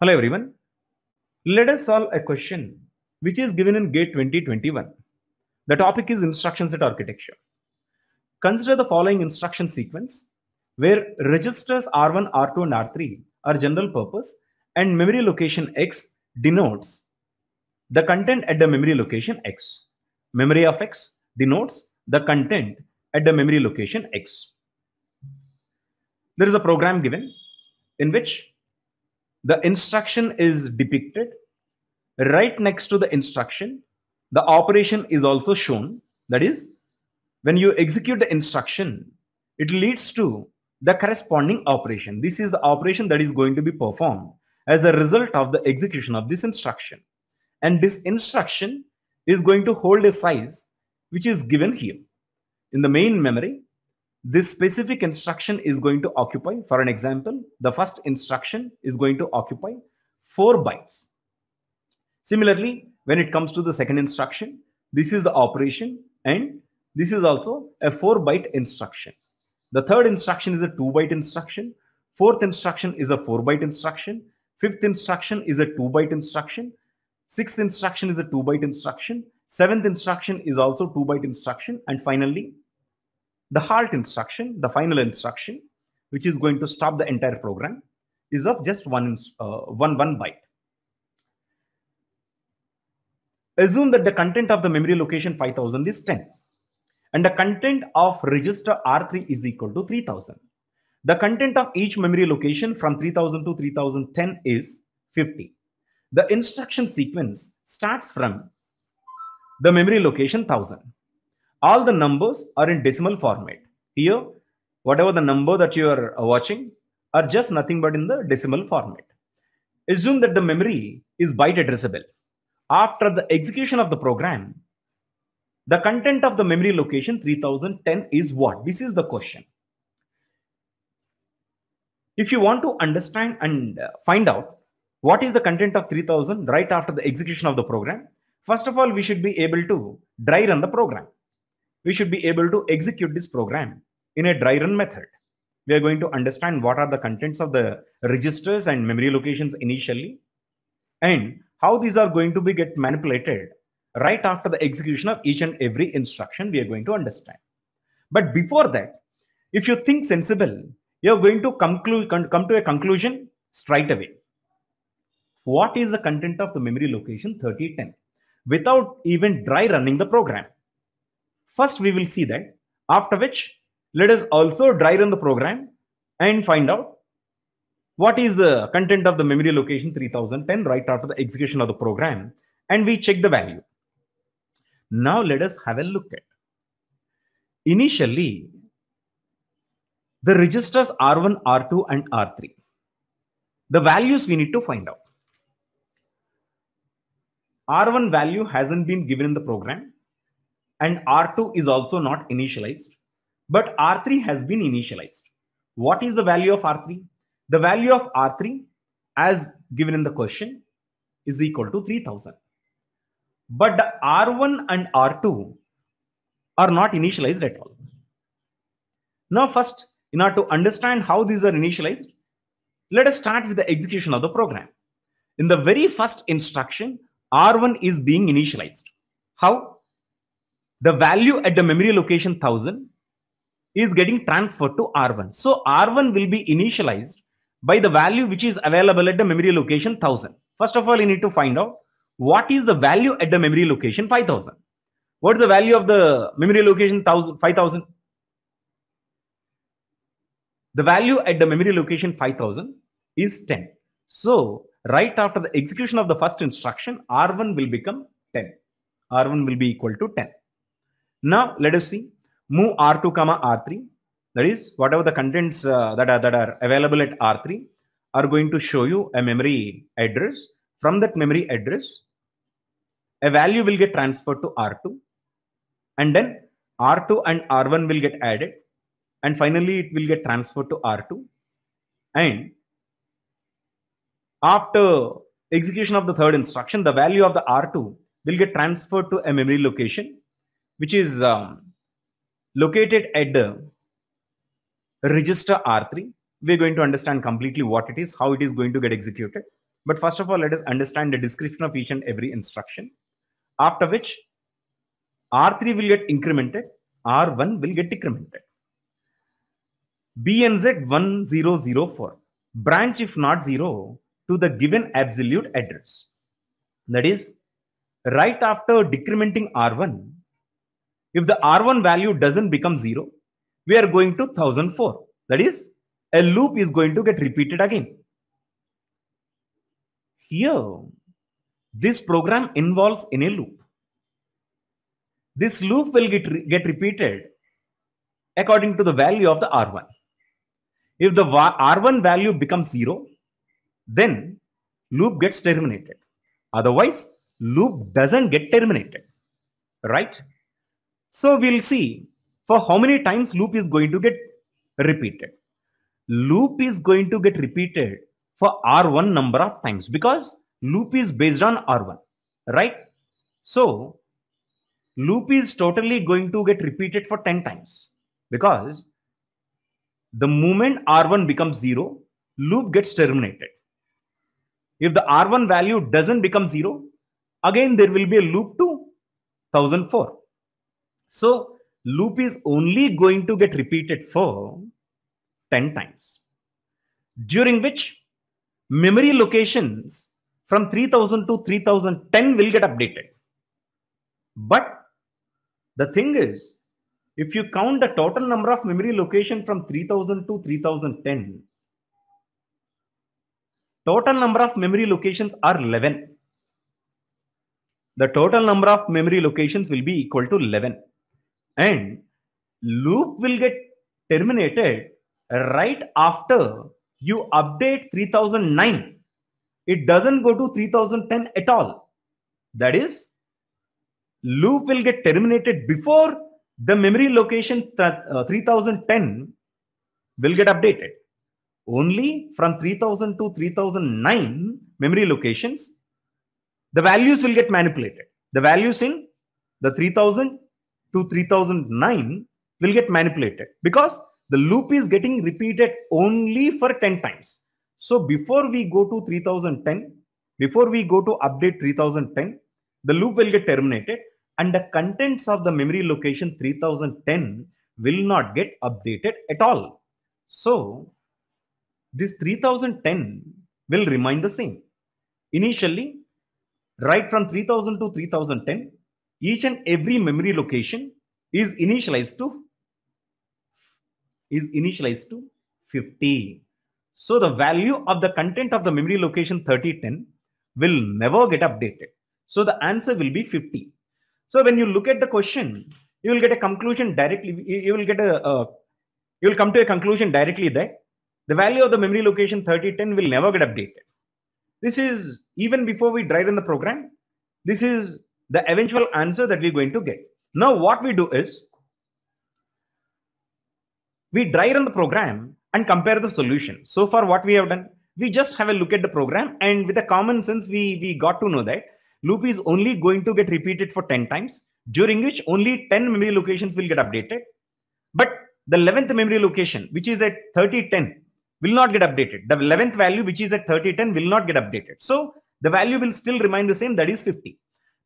Hello everyone. Let us solve a question which is given in GATE 2021. The topic is instruction set architecture. Consider the following instruction sequence where registers R1, R2 and R3 are general purpose and memory location X denotes the content at the memory location X. Memory of X denotes the content at the memory location X. There is a program given in which the instruction is depicted. Right next to the instruction, the operation is also shown. That is, when you execute the instruction, it leads to the corresponding operation. This is the operation that is going to be performed as the result of the execution of this instruction. And this instruction is going to hold a size which is given here. In the main memory, this specific instruction is going to occupy, for an example, the first instruction is going to occupy 4 bytes. Similarly, when it comes to the second instruction, this is the operation and this is also a 4 byte instruction. The third instruction is a 2 byte instruction. Fourth instruction is a 4 byte instruction. Fifth instruction is a 2 byte instruction. Sixth instruction is a 2 byte instruction. Seventh instruction is also 2 byte instruction. And finally, the halt instruction, the final instruction, which is going to stop the entire program, is of just one, uh, one, one byte. Assume that the content of the memory location 5000 is 10 and the content of register R3 is equal to 3000. The content of each memory location from 3000 to 3010 is 50. The instruction sequence starts from the memory location 1000 all the numbers are in decimal format. Here, whatever the number that you are uh, watching are just nothing but in the decimal format. Assume that the memory is byte addressable. After the execution of the program, the content of the memory location 3010 is what? This is the question. If you want to understand and uh, find out what is the content of 3000 right after the execution of the program, first of all, we should be able to dry run the program we should be able to execute this program in a dry run method. We are going to understand what are the contents of the registers and memory locations initially and how these are going to be get manipulated right after the execution of each and every instruction we are going to understand. But before that, if you think sensible, you're going to conclude, come to a conclusion straight away. What is the content of the memory location 3010 without even dry running the program? First, we will see that, after which, let us also dry run the program and find out what is the content of the memory location 3010 right after the execution of the program, and we check the value. Now, let us have a look at. Initially, the registers R1, R2, and R3. The values we need to find out. R1 value hasn't been given in the program and R2 is also not initialized, but R3 has been initialized. What is the value of R3? The value of R3 as given in the question is equal to 3000. But the R1 and R2 are not initialized at all. Now first, in order to understand how these are initialized, let us start with the execution of the program. In the very first instruction, R1 is being initialized. How? the value at the memory location 1000 is getting transferred to R1. So R1 will be initialized by the value which is available at the memory location 1000. First of all, you need to find out what is the value at the memory location 5000. What is the value of the memory location 5000? The value at the memory location 5000 is 10. So right after the execution of the first instruction, R1 will become 10. R1 will be equal to 10. Now let us see move R2 comma R3. That is whatever the contents uh, that, are, that are available at R3 are going to show you a memory address. From that memory address, a value will get transferred to R2 and then R2 and R1 will get added and finally it will get transferred to R2 and after execution of the third instruction, the value of the R2 will get transferred to a memory location which is um, located at the register R3. We're going to understand completely what it is, how it is going to get executed. But first of all, let us understand the description of each and every instruction. After which, R3 will get incremented, R1 will get decremented. BNZ1004, branch if not zero to the given absolute address. That is, right after decrementing R1, if the R1 value doesn't become zero, we are going to 1004. That is, a loop is going to get repeated again. Here, this program involves in a loop. This loop will get, re get repeated according to the value of the R1. If the R1 value becomes zero, then loop gets terminated. Otherwise, loop doesn't get terminated, right? So we'll see for how many times loop is going to get repeated. Loop is going to get repeated for R1 number of times because loop is based on R1, right? So loop is totally going to get repeated for 10 times because the moment R1 becomes zero, loop gets terminated. If the R1 value doesn't become zero, again there will be a loop to 1004. So loop is only going to get repeated for 10 times, during which memory locations from 3000 to 3010 will get updated. But the thing is, if you count the total number of memory location from 3000 to 3010, total number of memory locations are 11. The total number of memory locations will be equal to 11. And loop will get terminated right after you update 3009. It doesn't go to 3010 at all. That is, loop will get terminated before the memory location th- uh, 3010 will get updated. Only from 3000 to 3009 memory locations, the values will get manipulated. The values in the 3000 to 3009 will get manipulated because the loop is getting repeated only for 10 times. So before we go to 3010, before we go to update 3010, the loop will get terminated and the contents of the memory location 3010 will not get updated at all. So this 3010 will remain the same. Initially, right from 3000 to 3010, each and every memory location is initialized to is initialized to 50. So the value of the content of the memory location 3010 will never get updated. So the answer will be 50. So when you look at the question, you will get a conclusion directly. You will get a uh, you will come to a conclusion directly that the value of the memory location 3010 will never get updated. This is even before we drive in the program. This is the eventual answer that we're going to get. Now, what we do is we dry run the program and compare the solution. So far, what we have done, we just have a look at the program and with a common sense, we, we got to know that loop is only going to get repeated for 10 times, during which only 10 memory locations will get updated. But the 11th memory location, which is at 3010, will not get updated. The 11th value, which is at 3010, will not get updated. So the value will still remain the same, that is 50.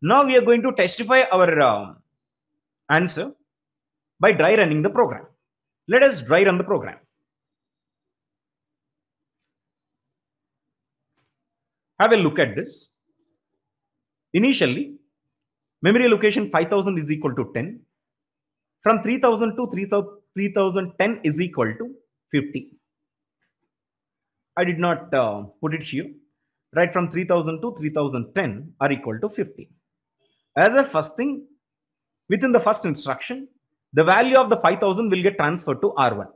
Now we are going to testify our um, answer by dry running the program. Let us dry run the program. Have a look at this. Initially, memory allocation 5000 is equal to 10. From 3000 to 3010 is equal to 50. I did not uh, put it here. Right from 3000 to 3010 are equal to 50. As a first thing, within the first instruction, the value of the 5000 will get transferred to R1.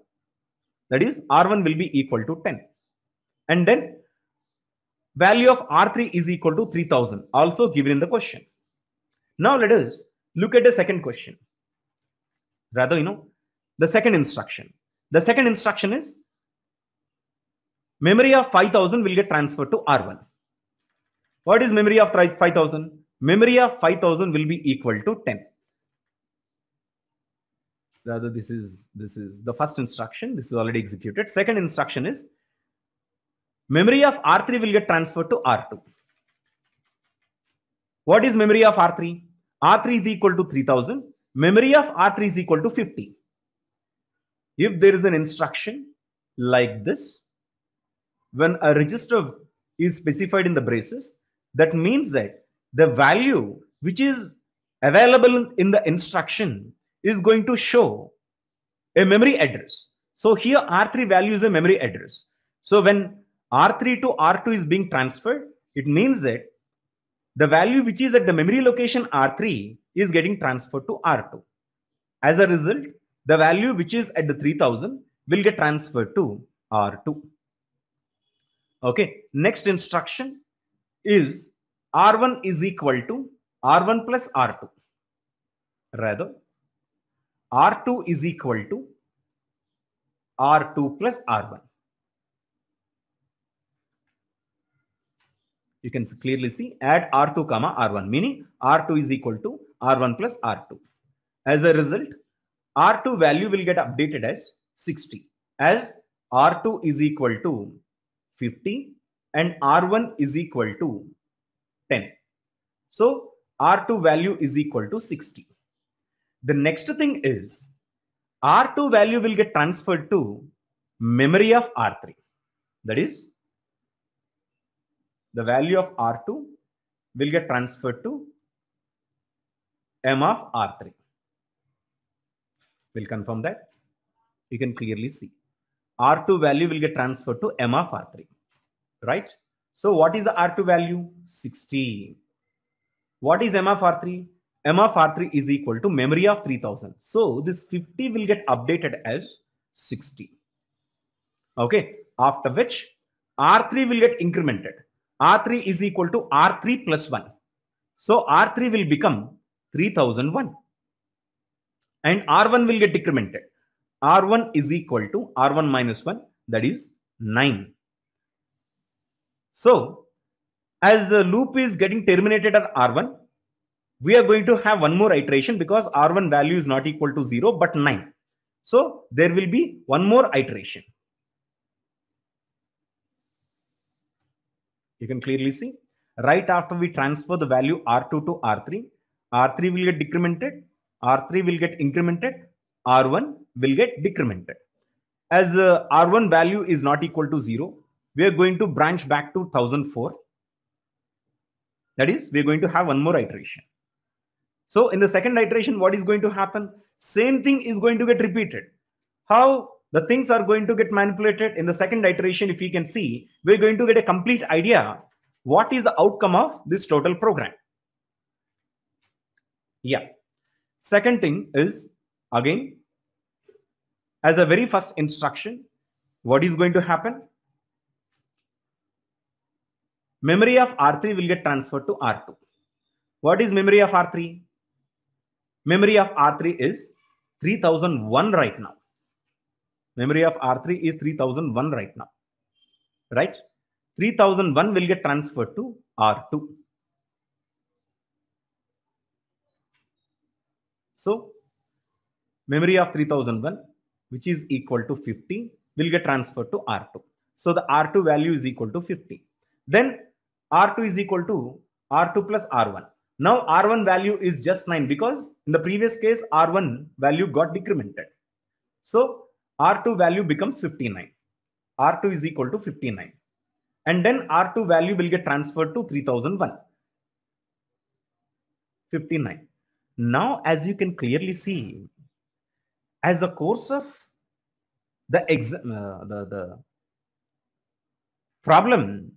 That is, R1 will be equal to 10. And then value of R3 is equal to 3000, also given in the question. Now let us look at the second question. Rather, you know, the second instruction. The second instruction is memory of 5000 will get transferred to R1. What is memory of 5000? memory of 5000 will be equal to 10 rather this is this is the first instruction this is already executed second instruction is memory of r3 will get transferred to r2 what is memory of r3 r3 is equal to 3000 memory of r3 is equal to 50 if there is an instruction like this when a register is specified in the braces that means that the value which is available in the instruction is going to show a memory address. So here R3 value is a memory address. So when R3 to R2 is being transferred, it means that the value which is at the memory location R3 is getting transferred to R2. As a result, the value which is at the 3000 will get transferred to R2. Okay, next instruction is R1 is equal to R1 plus R2. Rather, R2 is equal to R2 plus R1. You can clearly see add R2 comma R1 meaning R2 is equal to R1 plus R2. As a result, R2 value will get updated as 60 as R2 is equal to 50 and R1 is equal to 10. So R2 value is equal to 60. The next thing is R2 value will get transferred to memory of R3. That is, the value of R2 will get transferred to M of R3. We'll confirm that. You can clearly see. R2 value will get transferred to M of R3. Right? So what is the R2 value? 60. What is mfr R3? MFR3? R3 is equal to memory of 3000. So this 50 will get updated as 60. Okay. After which R3 will get incremented. R3 is equal to R3 plus 1. So R3 will become 3001. And R1 will get decremented. R1 is equal to R1 minus 1 that is 9. So as the loop is getting terminated at R1, we are going to have one more iteration because R1 value is not equal to 0 but 9. So there will be one more iteration. You can clearly see right after we transfer the value R2 to R3, R3 will get decremented, R3 will get incremented, R1 will get decremented. As uh, R1 value is not equal to 0, we are going to branch back to 1004. That is, we're going to have one more iteration. So in the second iteration, what is going to happen? Same thing is going to get repeated. How the things are going to get manipulated in the second iteration, if we can see, we're going to get a complete idea what is the outcome of this total program. Yeah. Second thing is, again, as the very first instruction, what is going to happen? memory of R3 will get transferred to R2. What is memory of R3? Memory of R3 is 3001 right now. Memory of R3 is 3001 right now. Right? 3001 will get transferred to R2. So, memory of 3001, which is equal to 50, will get transferred to R2. So, the R2 value is equal to 50 then R2 is equal to R2 plus R1. Now R1 value is just 9 because in the previous case, R1 value got decremented. So R2 value becomes 59. R2 is equal to 59. And then R2 value will get transferred to 3001. 59. Now, as you can clearly see, as the course of the exam, uh, the, the problem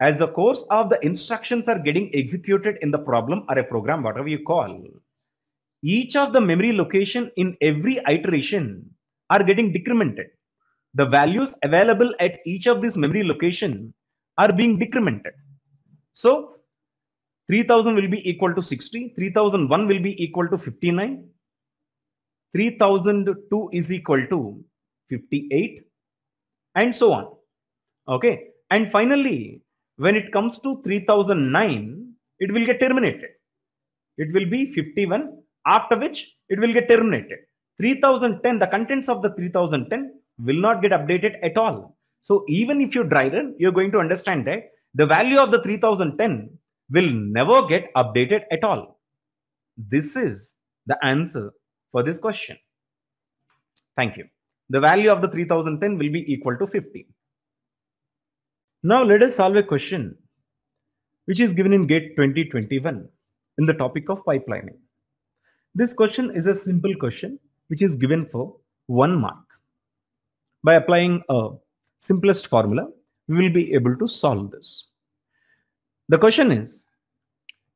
as the course of the instructions are getting executed in the problem or a program, whatever you call, each of the memory location in every iteration are getting decremented. The values available at each of these memory location are being decremented. So 3000 will be equal to 60, 3001 will be equal to 59, 3002 is equal to 58 and so on. Okay. And finally, when it comes to 3009, it will get terminated. It will be 51, after which it will get terminated. 3010, the contents of the 3010 will not get updated at all. So even if you dry run, you're going to understand that the value of the 3010 will never get updated at all. This is the answer for this question. Thank you. The value of the 3010 will be equal to 50. Now let us solve a question which is given in GATE 2021 in the topic of pipelining. This question is a simple question which is given for one mark. By applying a simplest formula, we will be able to solve this. The question is,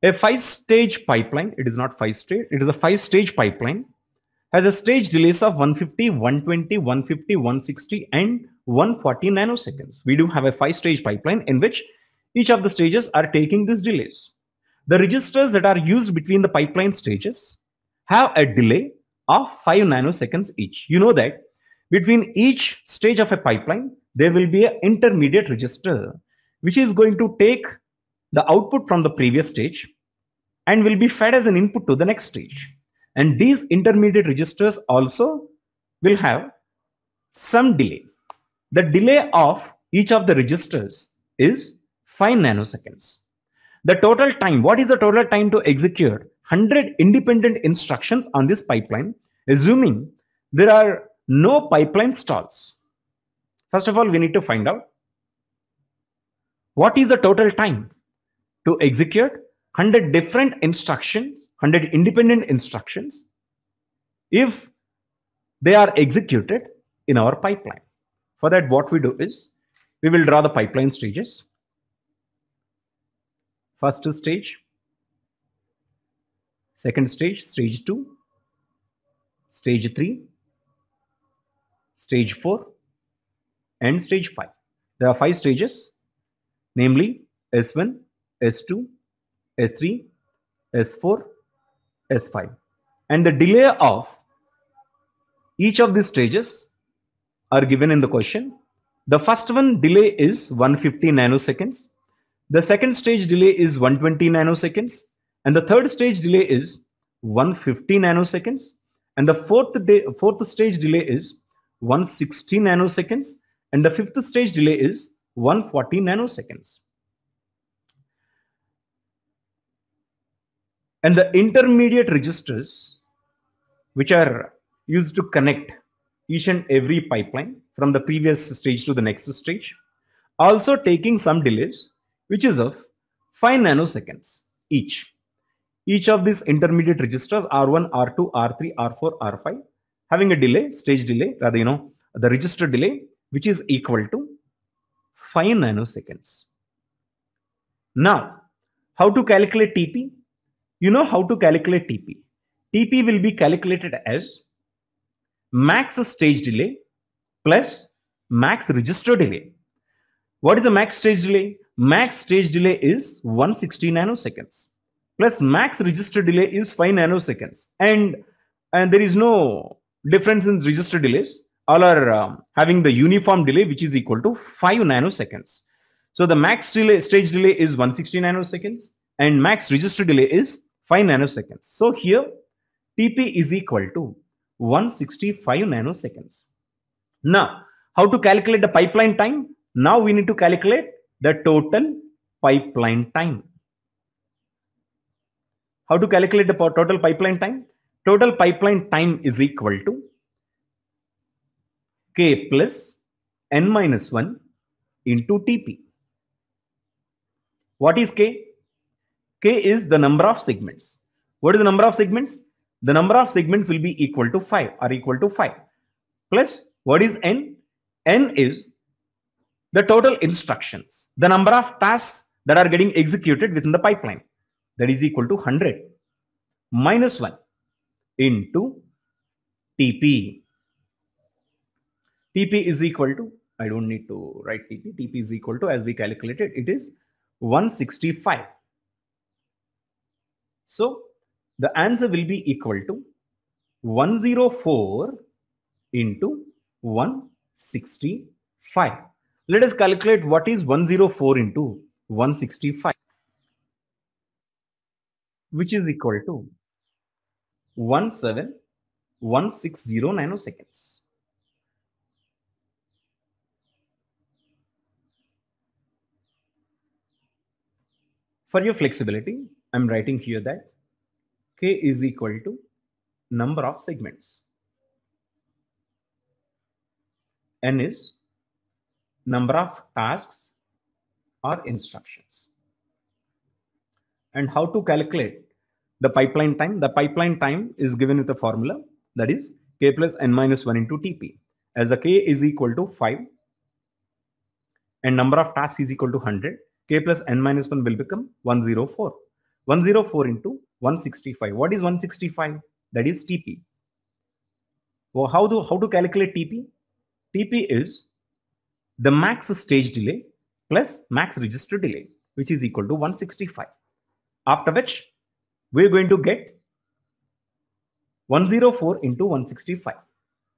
a five-stage pipeline, it is not five-stage, it is a five-stage pipeline, has a stage delays of 150, 120, 150, 160 and 140 nanoseconds. We do have a five stage pipeline in which each of the stages are taking these delays. The registers that are used between the pipeline stages have a delay of 5 nanoseconds each. You know that between each stage of a pipeline, there will be an intermediate register which is going to take the output from the previous stage and will be fed as an input to the next stage. And these intermediate registers also will have some delay. The delay of each of the registers is 5 nanoseconds. The total time, what is the total time to execute 100 independent instructions on this pipeline, assuming there are no pipeline stalls? First of all, we need to find out what is the total time to execute 100 different instructions, 100 independent instructions, if they are executed in our pipeline. For that, what we do is we will draw the pipeline stages. First stage, second stage, stage two, stage three, stage four, and stage five. There are five stages, namely S1, S2, S3, S4, S5. And the delay of each of these stages are given in the question. The first one delay is 150 nanoseconds. The second stage delay is 120 nanoseconds. And the third stage delay is 150 nanoseconds. And the fourth, day, fourth stage delay is 160 nanoseconds. And the fifth stage delay is 140 nanoseconds. And the intermediate registers, which are used to connect each and every pipeline from the previous stage to the next stage, also taking some delays, which is of 5 nanoseconds each. Each of these intermediate registers R1, R2, R3, R4, R5 having a delay, stage delay, rather, you know, the register delay, which is equal to 5 nanoseconds. Now, how to calculate TP? You know how to calculate TP. TP will be calculated as max stage delay plus max register delay. What is the max stage delay? Max stage delay is 160 nanoseconds plus max register delay is 5 nanoseconds. And, and there is no difference in register delays. All are um, having the uniform delay, which is equal to 5 nanoseconds. So the max delay, stage delay is 160 nanoseconds and max register delay is 5 nanoseconds. So here, TP is equal to 165 nanoseconds. Now, how to calculate the pipeline time? Now we need to calculate the total pipeline time. How to calculate the total pipeline time? Total pipeline time is equal to k plus n minus 1 into TP. What is k? k is the number of segments. What is the number of segments? the number of segments will be equal to 5 or equal to 5 plus what is n n is the total instructions the number of tasks that are getting executed within the pipeline that is equal to 100 minus 1 into tp tp is equal to i don't need to write tp tp is equal to as we calculated it is 165 so the answer will be equal to 104 into 165. Let us calculate what is 104 into 165, which is equal to 17160 nanoseconds. For your flexibility, I'm writing here that k is equal to number of segments. n is number of tasks or instructions. And how to calculate the pipeline time? The pipeline time is given with a formula that is k plus n minus 1 into tp as the k is equal to 5 and number of tasks is equal to 100 k plus n minus 1 will become 104 104 into 165. What is 165? That is TP. Well, how do how to calculate TP? TP is the max stage delay plus max register delay, which is equal to 165. After which, we're going to get 104 into 165.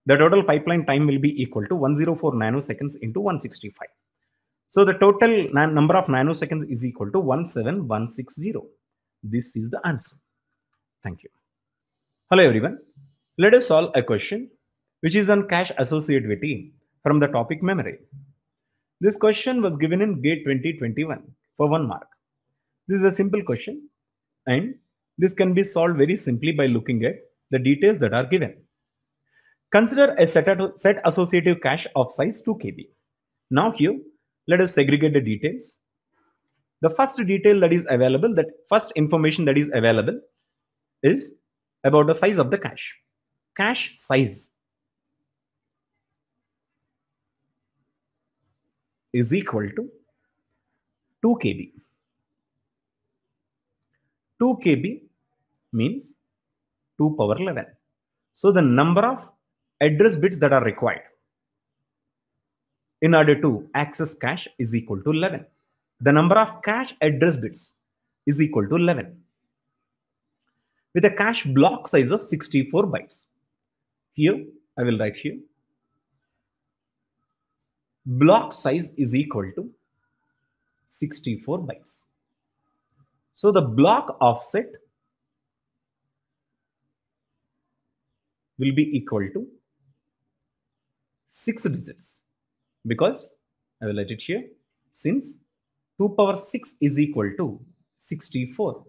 The total pipeline time will be equal to 104 nanoseconds into 165. So the total number of nanoseconds is equal to 17160. This is the answer. Thank you. Hello, everyone. Let us solve a question which is on cache associativity from the topic memory. This question was given in GATE 2021 for one mark. This is a simple question and this can be solved very simply by looking at the details that are given. Consider a set, set associative cache of size 2 KB. Now here, let us segregate the details the first detail that is available, that first information that is available is about the size of the cache. Cache size is equal to 2 KB. 2 KB means 2 power 11. So the number of address bits that are required in order to access cache is equal to 11 the number of cache address bits is equal to 11 with a cache block size of 64 bytes. Here, I will write here. Block size is equal to 64 bytes. So the block offset will be equal to 6 digits because I will write it here since 2 power 6 is equal to 64.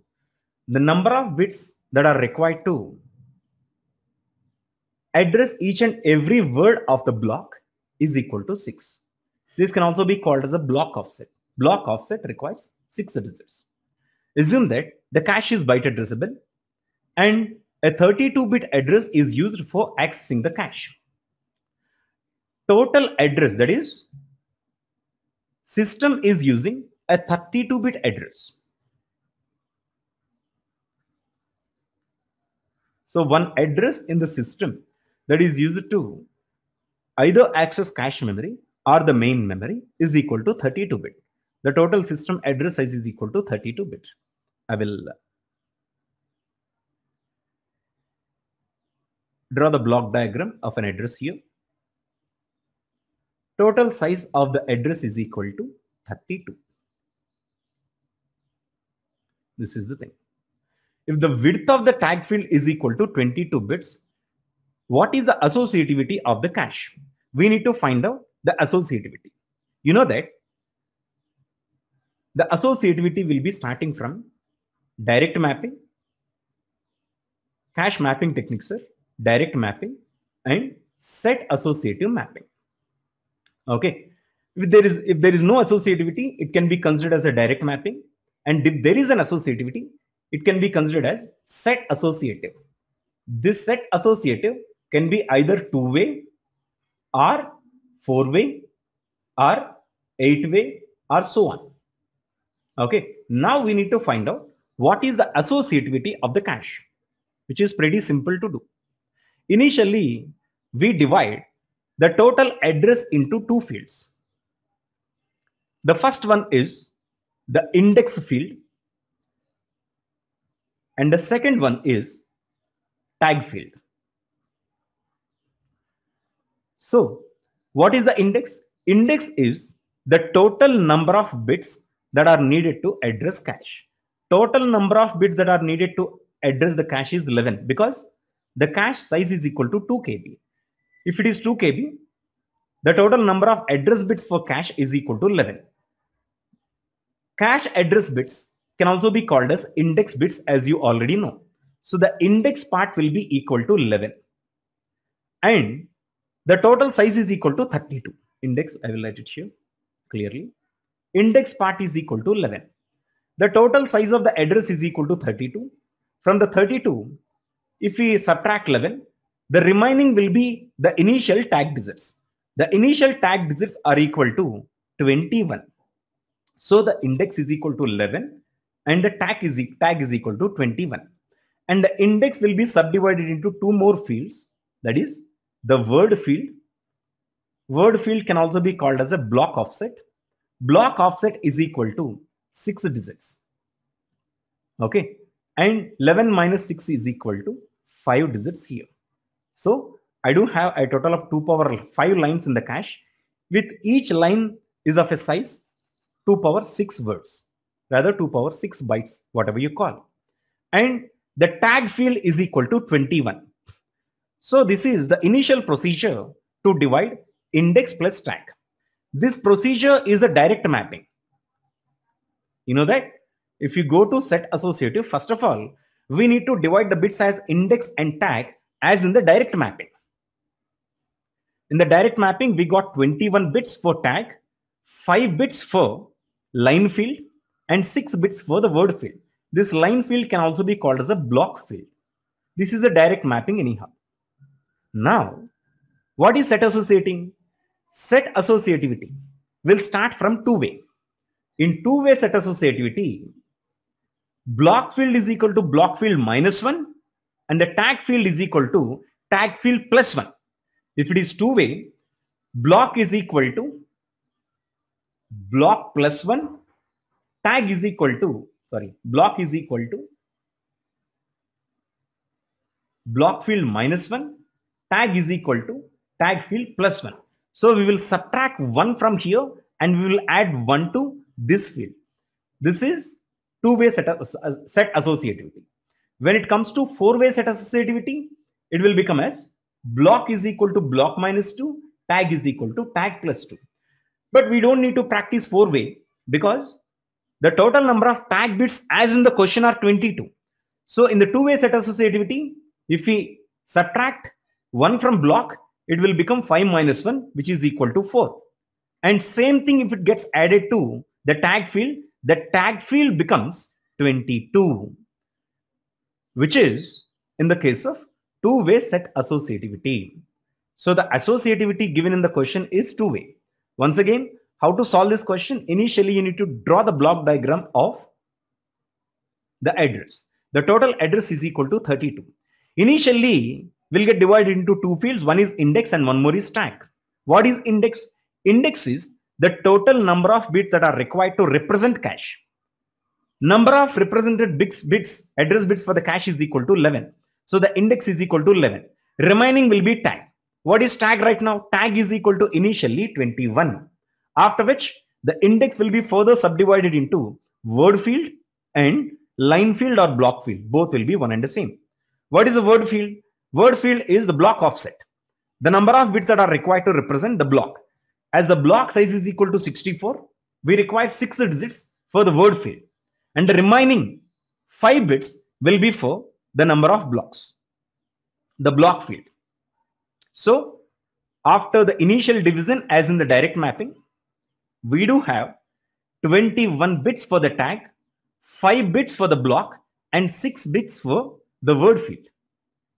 The number of bits that are required to address each and every word of the block is equal to 6. This can also be called as a block offset. Block offset requires 6 digits. Assume that the cache is byte addressable and a 32-bit address is used for accessing the cache. Total address, that is, system is using a 32-bit address. So one address in the system that is used to either access cache memory or the main memory is equal to 32 bit. The total system address size is equal to 32 bit. I will draw the block diagram of an address here. Total size of the address is equal to 32. This is the thing. If the width of the tag field is equal to 22 bits, what is the associativity of the cache? We need to find out the associativity. You know that the associativity will be starting from direct mapping, cache mapping techniques, sir, direct mapping, and set associative mapping. Okay. If there is if there is no associativity, it can be considered as a direct mapping. And if there is an associativity, it can be considered as set associative. This set associative can be either two-way or four-way or eight-way or so on. Okay, now we need to find out what is the associativity of the cache, which is pretty simple to do. Initially, we divide the total address into two fields. The first one is the index field. And the second one is tag field. So what is the index? Index is the total number of bits that are needed to address cache. Total number of bits that are needed to address the cache is 11 because the cache size is equal to 2 KB. If it is 2 KB, the total number of address bits for cache is equal to 11. Cache address bits can also be called as index bits as you already know. So the index part will be equal to 11. And the total size is equal to 32. Index, I will write it here clearly. Index part is equal to 11. The total size of the address is equal to 32. From the 32, if we subtract 11, the remaining will be the initial tag digits. The initial tag digits are equal to 21. So the index is equal to 11 and the tag is, tag is equal to 21. And the index will be subdivided into two more fields. That is the word field. Word field can also be called as a block offset. Block offset is equal to six digits. Okay. And 11 minus 6 is equal to five digits here. So I do have a total of 2 power 5 lines in the cache with each line is of a size 2 power 6 words, rather 2 power 6 bytes, whatever you call. And the tag field is equal to 21. So this is the initial procedure to divide index plus tag. This procedure is the direct mapping. You know that if you go to set associative, first of all, we need to divide the bits as index and tag as in the direct mapping. In the direct mapping, we got 21 bits for tag, 5 bits for line field and six bits for the word field. This line field can also be called as a block field. This is a direct mapping anyhow. Now, what is set associating? Set associativity will start from two-way. In two-way set associativity, block field is equal to block field minus one and the tag field is equal to tag field plus one. If it is two-way, block is equal to block plus one, tag is equal to, sorry, block is equal to block field minus one, tag is equal to tag field plus one. So we will subtract one from here and we will add one to this field. This is two-way set, uh, set associativity. When it comes to four-way set associativity, it will become as block is equal to block minus 2, tag is equal to tag plus 2. But we don't need to practice four way because the total number of tag bits as in the question are 22. So in the two way set associativity, if we subtract one from block, it will become five minus one, which is equal to four. And same thing if it gets added to the tag field, the tag field becomes 22, which is in the case of two way set associativity. So the associativity given in the question is two way. Once again, how to solve this question? Initially, you need to draw the block diagram of the address. The total address is equal to 32. Initially, will get divided into two fields. One is index and one more is stack. What is index? Index is the total number of bits that are required to represent cache. Number of represented bits, bits, address bits for the cache is equal to 11. So the index is equal to 11. Remaining will be tag. What is tag right now? Tag is equal to initially 21, after which the index will be further subdivided into word field and line field or block field. Both will be one and the same. What is the word field? Word field is the block offset, the number of bits that are required to represent the block. As the block size is equal to 64, we require six digits for the word field. And the remaining five bits will be for the number of blocks, the block field. So after the initial division, as in the direct mapping, we do have 21 bits for the tag, 5 bits for the block, and 6 bits for the word field.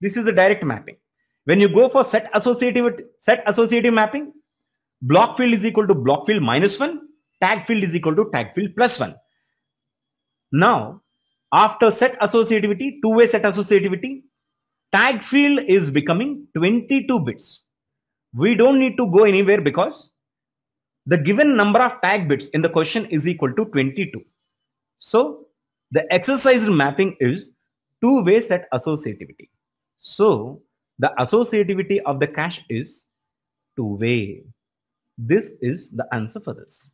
This is the direct mapping. When you go for set associative set associative mapping, block field is equal to block field minus 1, tag field is equal to tag field plus 1. Now, after set associativity, two-way set associativity, tag field is becoming 22 bits. We don't need to go anywhere because the given number of tag bits in the question is equal to 22. So the exercise mapping is two way set associativity. So the associativity of the cache is two way. This is the answer for this.